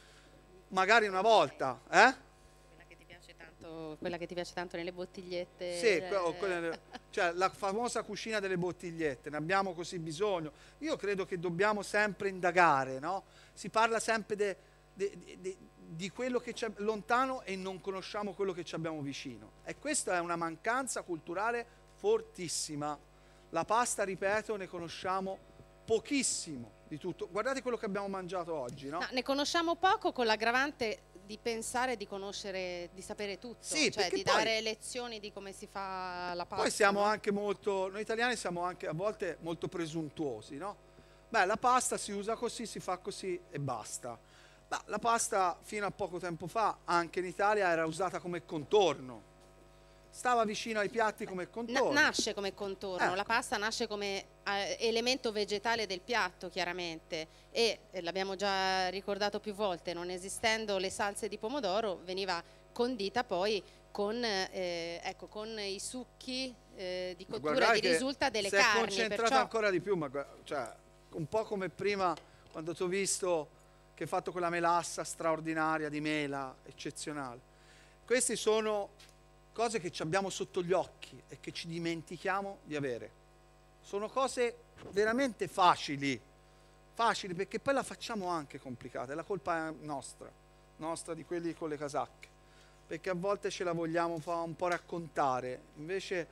magari una volta, eh? quella che ti piace tanto nelle bottigliette. Sì, cioè. quella, cioè la famosa cucina delle bottigliette, ne abbiamo così bisogno. Io credo che dobbiamo sempre indagare, no? Si parla sempre de, de, de, di quello che c'è lontano e non conosciamo quello che ci abbiamo vicino. E questa è una mancanza culturale fortissima. La pasta, ripeto, ne conosciamo pochissimo di tutto. Guardate quello che abbiamo mangiato oggi, no? no ne conosciamo poco con l'aggravante di pensare, di conoscere, di sapere tutto, sì, cioè di poi, dare lezioni di come si fa la pasta. Poi siamo anche molto, noi italiani siamo anche a volte molto presuntuosi, no? Beh, la pasta si usa così, si fa così e basta. Ma la pasta fino a poco tempo fa, anche in Italia, era usata come contorno stava vicino ai piatti come contorno. Na nasce come contorno, ecco. la pasta nasce come eh, elemento vegetale del piatto chiaramente e eh, l'abbiamo già ricordato più volte, non esistendo le salse di pomodoro veniva condita poi con, eh, ecco, con i succhi eh, di cottura di risulta delle si carni. Si è concentrata perciò... ancora di più, ma cioè, un po' come prima quando ti ho visto che hai fatto quella melassa straordinaria di mela, eccezionale. Questi sono cose che abbiamo sotto gli occhi e che ci dimentichiamo di avere. Sono cose veramente facili, facili perché poi la facciamo anche complicata, la colpa è nostra, nostra di quelli con le casacche, perché a volte ce la vogliamo un po' raccontare, invece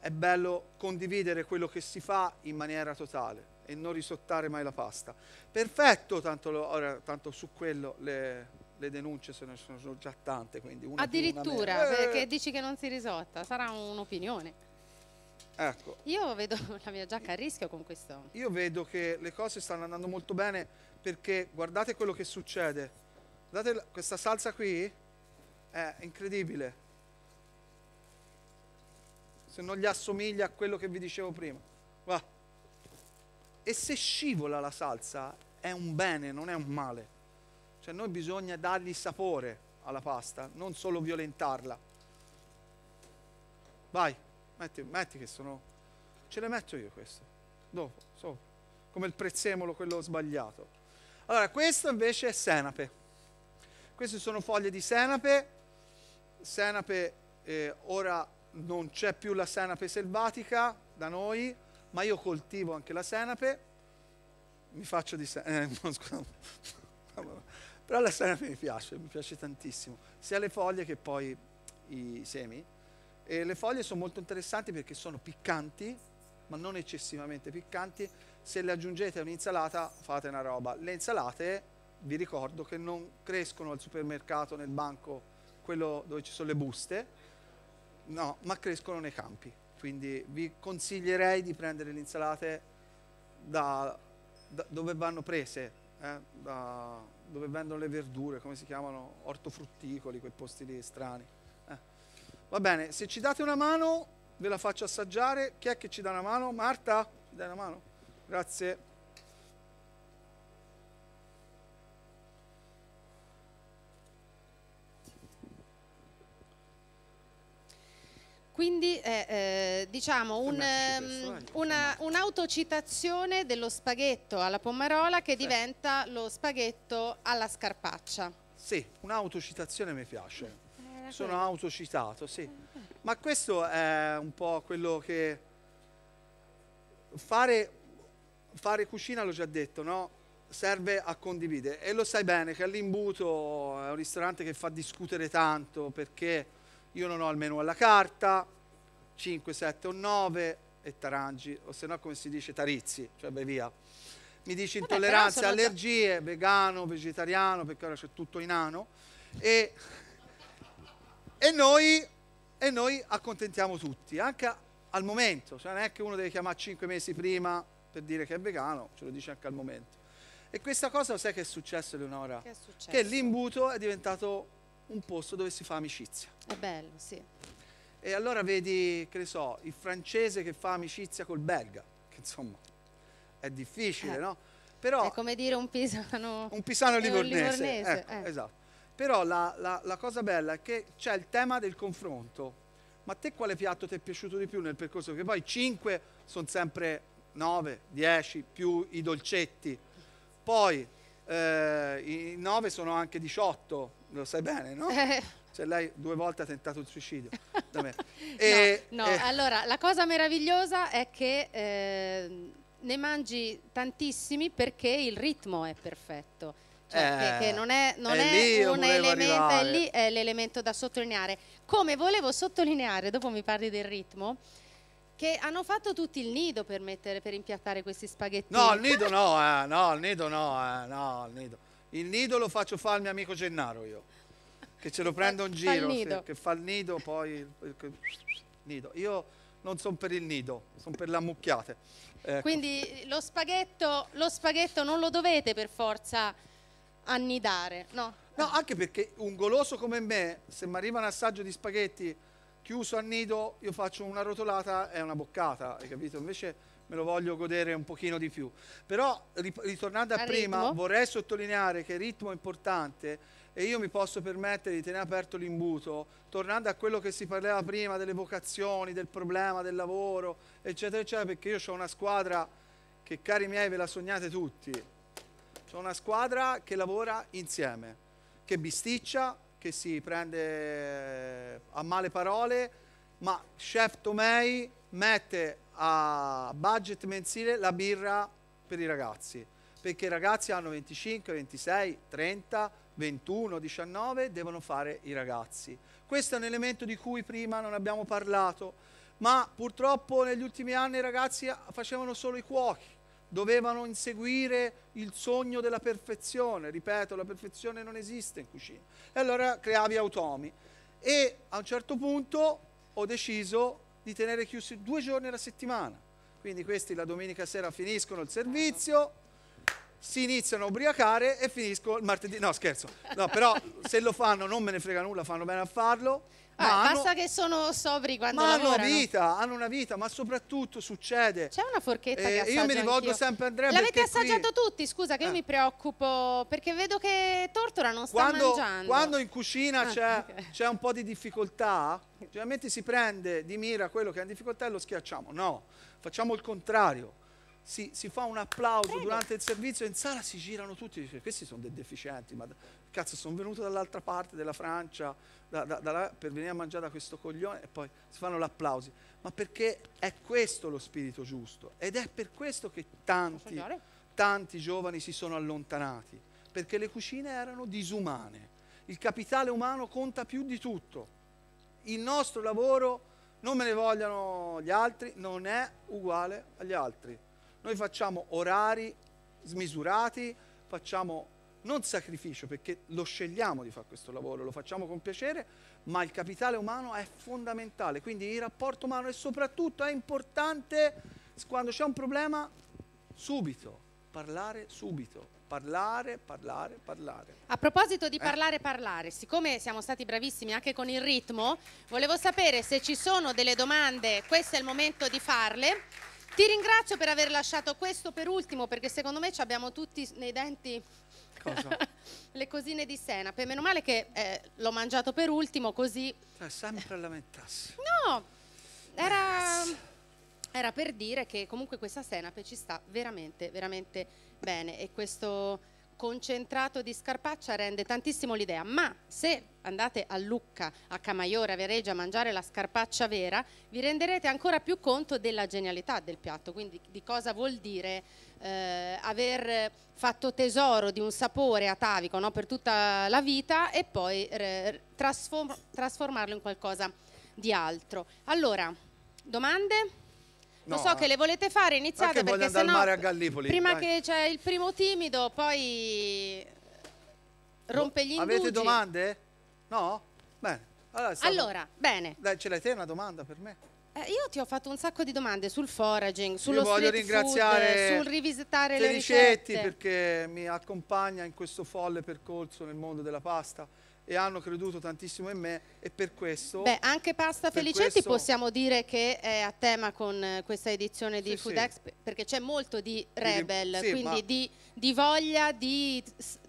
è bello condividere quello che si fa in maniera totale e non risottare mai la pasta. Perfetto, tanto, lo, ora, tanto su quello le, le denunce ne sono già tante. Quindi una Addirittura, eh. perché dici che non si risolta, sarà un'opinione. Ecco. Io vedo *laughs* la mia giacca a rischio con questo. Io vedo che le cose stanno andando molto bene perché guardate quello che succede. Guardate questa salsa qui è incredibile. Se non gli assomiglia a quello che vi dicevo prima. Va. E se scivola la salsa è un bene, non è un male. Cioè noi bisogna dargli sapore alla pasta, non solo violentarla. Vai, metti, metti che sono... Ce le metto io questo, dopo, sopra. Come il prezzemolo, quello sbagliato. Allora, questo invece è senape. Queste sono foglie di senape. Senape, eh, ora non c'è più la senape selvatica da noi, ma io coltivo anche la senape. Mi faccio di senape... Eh, *laughs* no, però la storia mi piace, mi piace tantissimo, sia le foglie che poi i semi. E le foglie sono molto interessanti perché sono piccanti, ma non eccessivamente piccanti. Se le aggiungete a un'insalata fate una roba. Le insalate, vi ricordo che non crescono al supermercato, nel banco, quello dove ci sono le buste, no, ma crescono nei campi. Quindi vi consiglierei di prendere le insalate da, da dove vanno prese, eh, da, dove vendono le verdure, come si chiamano, ortofrutticoli, quei posti lì strani. Eh. Va bene, se ci date una mano ve la faccio assaggiare. Chi è che ci dà una mano? Marta, ci dai una mano? Grazie. Quindi è eh, eh, diciamo un, um, un'autocitazione dello spaghetto alla pomarola che diventa lo spaghetto alla scarpaccia. Sì, un'autocitazione mi piace. Eh, Sono autocitato, sì. Eh, Ma questo è un po' quello che... Fare, fare cucina, l'ho già detto, no? serve a condividere e lo sai bene che all'imbuto è un ristorante che fa discutere tanto perché io non ho almeno alla carta, 5, 7 o 9 e tarangi, o se no come si dice tarizi, cioè beh via. Mi dice intolleranze, allergie, vegano, vegetariano, perché ora c'è tutto in ano, e, e, noi, e noi accontentiamo tutti, anche al momento, cioè non è che uno deve chiamare 5 mesi prima per dire che è vegano, ce lo dice anche al momento. E questa cosa sai che è successo Eleonora? Che, è successo? che l'imbuto è diventato un posto dove si fa amicizia. È bello, sì. E allora vedi, che ne so, il francese che fa amicizia col belga, che insomma è difficile, eh. no? Però, è come dire un pisano, *laughs* un pisano *laughs* livornese. Un livornese ecco, eh. Esatto. Però la, la, la cosa bella è che c'è il tema del confronto. Ma a te quale piatto ti è piaciuto di più nel percorso? Perché poi 5 sono sempre 9, 10 più i dolcetti. Poi eh, i 9 sono anche 18 lo sai bene, no? Eh. Cioè lei due volte ha tentato il suicidio. *laughs* E, eh, no, no. Eh. allora la cosa meravigliosa è che eh, ne mangi tantissimi perché il ritmo è perfetto. Cioè eh, che, che, non è, non è, è un elemento, è lì è l'elemento da sottolineare. Come volevo sottolineare, dopo mi parli del ritmo, che hanno fatto tutti il nido per, mettere, per impiattare questi spaghetti. No, il nido *laughs* no, eh, no, il nido no, eh, no, il nido. Il nido lo faccio fare al mio amico Gennaro io, che ce lo prendo in giro, se, che fa il nido, poi... Che, nido. Io non sono per il nido, sono per le ammucchiate. Ecco. Quindi lo spaghetto, lo spaghetto non lo dovete per forza annidare, no? No, anche perché un goloso come me, se mi arriva un assaggio di spaghetti chiuso a nido, io faccio una rotolata e una boccata, hai capito? Invece me lo voglio godere un pochino di più. Però ritornando a, a prima, ritmo. vorrei sottolineare che il ritmo è importante e io mi posso permettere di tenere aperto l'imbuto, tornando a quello che si parlava prima delle vocazioni, del problema, del lavoro, eccetera, eccetera, perché io ho una squadra che, cari miei, ve la sognate tutti. C'è una squadra che lavora insieme, che bisticcia, che si prende a male parole, ma chef Tomei mette a budget mensile la birra per i ragazzi, perché i ragazzi hanno 25, 26, 30, 21, 19, devono fare i ragazzi. Questo è un elemento di cui prima non abbiamo parlato, ma purtroppo negli ultimi anni i ragazzi facevano solo i cuochi, dovevano inseguire il sogno della perfezione, ripeto, la perfezione non esiste in cucina. E allora creavi automi. E a un certo punto ho deciso di tenere chiusi due giorni alla settimana. Quindi questi la domenica sera finiscono il servizio, si iniziano a ubriacare e finisco il martedì. No, scherzo. No, però se lo fanno non me ne frega nulla, fanno bene a farlo. Ah, hanno... Basta che sono sobri quando ma lavorano. hanno una vita, hanno una vita, ma soprattutto succede. C'è una forchetta eh, che assaggio Io mi rivolgo sempre a Andrea L'avete assaggiato qui... tutti, scusa che eh. io mi preoccupo, perché vedo che Tortora non sta quando, mangiando. Quando in cucina ah, c'è un po' di difficoltà, generalmente si prende di mira quello che è in difficoltà e lo schiacciamo. No, facciamo il contrario. Si, si, fa un applauso Prego. durante il servizio in sala si girano tutti questi sono dei deficienti ma cazzo, sono venuto dall'altra parte della Francia da, da, da, per venire a mangiare da questo coglione e poi si fanno l'applausi. Ma perché è questo lo spirito giusto ed è per questo che tanti, tanti giovani si sono allontanati, perché le cucine erano disumane. Il capitale umano conta più di tutto. Il nostro lavoro, non me ne vogliono gli altri, non è uguale agli altri. Noi facciamo orari smisurati, facciamo non sacrificio, perché lo scegliamo di fare questo lavoro, lo facciamo con piacere, ma il capitale umano è fondamentale, quindi il rapporto umano e soprattutto è importante quando c'è un problema subito, parlare subito, parlare, parlare, parlare. A proposito di eh? parlare, eh. parlare, siccome siamo stati bravissimi anche con il ritmo, volevo sapere se ci sono delle domande, questo è il momento di farle. Ti ringrazio per aver lasciato questo per ultimo perché secondo me ci abbiamo tutti nei denti *laughs* le cosine di senape. Meno male che eh, l'ho mangiato per ultimo, così... Cioè, sempre a lamentarsi. No, era, era, per dire che comunque questa senape ci sta veramente, veramente bene e questo concentrato di scarpaccia rende tantissimo l'idea, ma se andate a Lucca, a Camaiore, a Viareggio a mangiare la scarpaccia vera, vi renderete ancora più conto della genialità del piatto, quindi di cosa vuol dire eh, aver fatto tesoro di un sapore atavico no, per tutta la vita e poi eh, trasform trasformarlo in qualcosa di altro. Allora, domande? Lo no, so che eh. le volete fare, iniziate perché sennò prima vai. che c'è il primo timido, poi rompe gli indugi. Avete domande? No? Bene. Allora, allora bene. Dai, ce l'hai te una domanda per me? Eh, io ti ho fatto un sacco di domande sul foraging, sullo io voglio ringraziare food, sul rivisitare le ricette. perché mi accompagna in questo folle percorso nel mondo della pasta e hanno creduto tantissimo in me e per questo... Beh, anche Pasta Felicetti questo... possiamo dire che è a tema con eh, questa edizione di sì, Food sì. Expo, perché c'è molto di rebel, sì, quindi ma... di, di, voglia di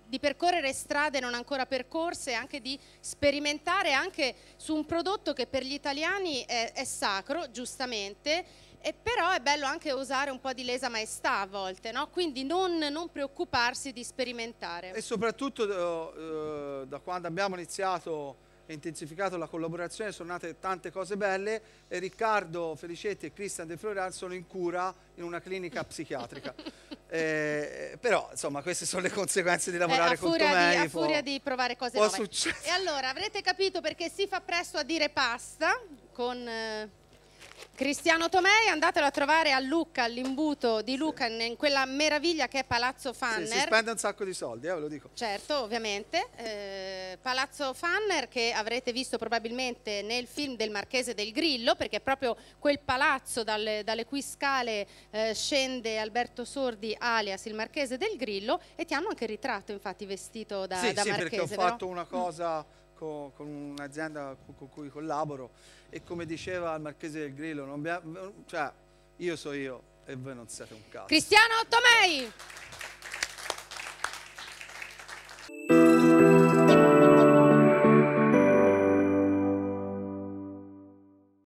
di percorrere strade non ancora percorse, anche di sperimentare anche su un prodotto che per gli italiani è, è sacro, giustamente, e però è bello anche usare un po' di lesa maestà a volte, no? quindi non, non, preoccuparsi di sperimentare. E soprattutto eh, da quando abbiamo iniziato e intensificato la collaborazione, sono nate tante cose belle e Riccardo Felicetti e Christian De Florian sono in cura in una clinica psichiatrica. *laughs* eh, però insomma queste sono le conseguenze di eh, lavorare eh, con Tomei a furia di provare cose nuove e allora avrete capito perché si fa presto a dire pasta con eh, Cristiano Tomei, andatelo a trovare a Lucca, all'imbuto di Lucca, sì. in quella meraviglia che è Palazzo Fanner. Sì, si spende un sacco di soldi, eh, ve lo dico. Certo, ovviamente. Eh, Palazzo Fanner che avrete visto probabilmente nel film del Marchese del Grillo, perché è proprio quel palazzo dalle, dalle cui scale eh, scende Alberto Sordi, alias il Marchese del Grillo, e ti hanno anche ritratto, infatti, vestito da, sì, da sì, Marchese. Sì, perché ho fatto una cosa con, con un'azienda con cui collaboro e come diceva il Marchese del Grillo, abbiamo, cioè, io so io e voi non siete un cazzo. Cristiano Tomei!